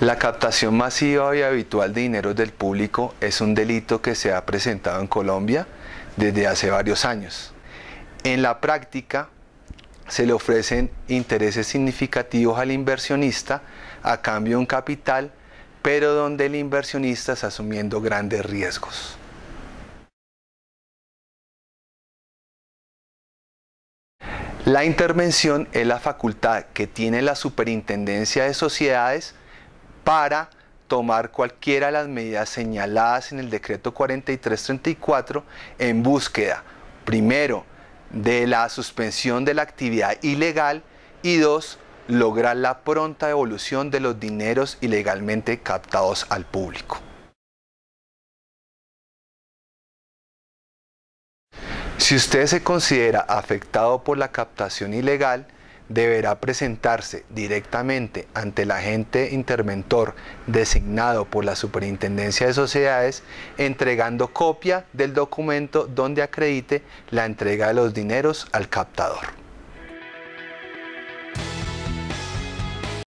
La captación masiva y habitual de dinero del público es un delito que se ha presentado en Colombia desde hace varios años. En la práctica, se le ofrecen intereses significativos al inversionista a cambio de un capital, pero donde el inversionista está asumiendo grandes riesgos. La intervención es la facultad que tiene la Superintendencia de Sociedades para tomar cualquiera de las medidas señaladas en el decreto 4334 en búsqueda, primero, de la suspensión de la actividad ilegal y dos, lograr la pronta devolución de los dineros ilegalmente captados al público. Si usted se considera afectado por la captación ilegal, deberá presentarse directamente ante el agente interventor designado por la Superintendencia de Sociedades, entregando copia del documento donde acredite la entrega de los dineros al captador.